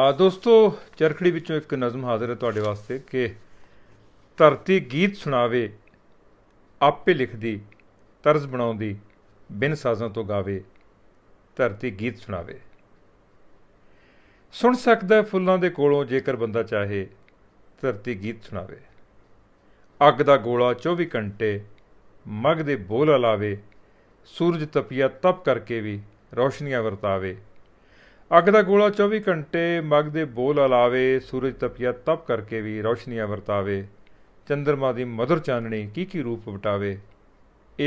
ਆ ਦੋਸਤੋ ਚਰਖੜੀ ਵਿੱਚੋਂ ਇੱਕ ਨਜ਼ਮ ਹਾਜ਼ਰ ਹੈ ਤੁਹਾਡੇ ਵਾਸਤੇ ਕਿ ਧਰਤੀ ਗੀਤ ਸੁਣਾਵੇ ਆਪੇ ਲਿਖਦੀ ਤਰਜ਼ ਬਣਾਉਂਦੀ ਬਿਨ ਸਾਜ਼ਾਂ ਤੋਂ ਗਾਵੇ ਧਰਤੀ ਗੀਤ ਸੁਣਾਵੇ ਸੁਣ ਸਕਦਾ ਫੁੱਲਾਂ ਦੇ ਕੋਲੋਂ ਜੇਕਰ ਬੰਦਾ ਚਾਹੇ ਧਰਤੀ ਗੀਤ ਸੁਣਾਵੇ ਅੱਗ ਦਾ ਗੋਲਾ 24 ਘੰਟੇ ਮਗ ਦੇ ਬੋਲ ਲਾਵੇ ਸੂਰਜ ਤਪਿਆ ਤਪ ਕਰਕੇ ਵੀ ਰੋਸ਼ਨੀਆਂ ਵਰਤਾਵੇ ਅੱਗ ਦਾ ਗੋਲਾ 24 ਘੰਟੇ ਮਗ ਦੇ ਬੋਲ ਹਲਾਵੇ ਸੂਰਜ ਤਪਿਆ ਤਪ ਕਰਕੇ ਵੀ ਰੌਸ਼ਨੀਆਂ ਵਰਤਾਵੇ ਚੰਦਰਮਾ ਦੀ ਮਧੁਰ ਚਾਨਣੀ ਕੀ ਕੀ ਰੂਪ ਵਟਾਵੇ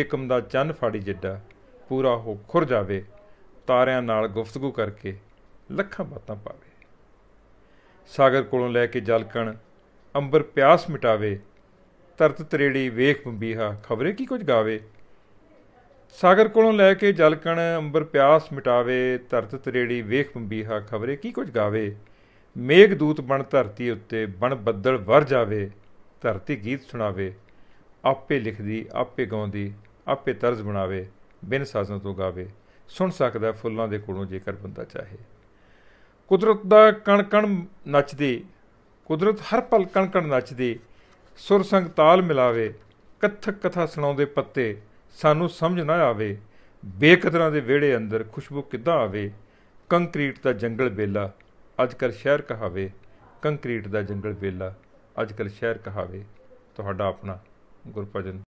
ਏਕਮ ਦਾ ਚੰਨ ਫਾੜੀ ਜਿੱਡਾ ਪੂਰਾ ਹੋ ਖੁਰ ਜਾਵੇ ਤਾਰਿਆਂ ਨਾਲ ਗੁਫ਼ਤਗੂ ਕਰਕੇ ਲੱਖਾਂ ਬਾਤਾਂ ਪਾਵੇ ਸਾਗਰ ਕੋਲੋਂ ਲੈ ਕੇ ਜਲਕਣ ਅੰਬਰ ਪਿਆਸ ਮਿਟਾਵੇ ਤਰਤ ਤਰੇੜੀ ਵੇਖ ਬੰਬੀਹਾ ਖਬਰੇ ਕੀ ਕੁਝ ਗਾਵੇ ਸਾਗਰ ਕੋਲੋਂ ਲੈ ਕੇ ਜਲਕਣ ਅੰਬਰ ਪਿਆਸ ਮਿਟਾਵੇ ਧਰਤ ਤਰੇੜੀ ਵੇਖ ਹਾ ਖਬਰੇ ਕੀ ਕੁਝ ਗਾਵੇ ਮੇਘ ਦੂਤ ਬਣ ਧਰਤੀ ਉੱਤੇ ਬਣ ਬੱਦਲ ਵਰ ਜਾਵੇ ਧਰਤੀ ਗੀਤ ਸੁਣਾਵੇ ਆਪੇ ਲਿਖਦੀ ਆਪੇ ਗਾਉਂਦੀ ਆਪੇ ਤਰਜ਼ ਬਣਾਵੇ ਬਿਨ ਸਾਜ਼ਾਂ ਤੋਂ ਗਾਵੇ ਸੁਣ ਸਕਦਾ ਫੁੱਲਾਂ ਦੇ ਕੋਲੋਂ ਜੇਕਰ ਬੰਦਾ ਚਾਹੇ ਕੁਦਰਤ ਦਾ ਕਣ ਕਣ ਨੱਚਦੀ ਕੁਦਰਤ ਹਰ ਪਲ ਕਣ ਕਣ ਨੱਚਦੀ ਸੁਰ ਸੰਗ ਤਾਲ ਮਿਲਾਵੇ ਕਥਕ ਕਥਾ ਸੁਣਾਉਂਦੇ ਪੱਤੇ ਸਾਨੂੰ ਸਮਝ ਨਾ ਆਵੇ ਬੇਕਦਰਾਂ ਦੇ ਵਿਹੜੇ ਅੰਦਰ ਖੁਸ਼ਬੂ ਕਿੱਦਾਂ ਆਵੇ ਕੰਕਰੀਟ ਦਾ ਜੰਗਲ ਬੇਲਾ ਅੱਜਕੱਲ ਸ਼ਹਿਰ ਕਹਾਵੇ ਕੰਕਰੀਟ ਦਾ ਜੰਗਲ ਬੇਲਾ ਅੱਜਕੱਲ ਸ਼ਹਿਰ ਕਹਾਵੇ ਤੁਹਾਡਾ ਆਪਣਾ ਗੁਰਪ੍ਰਜਨ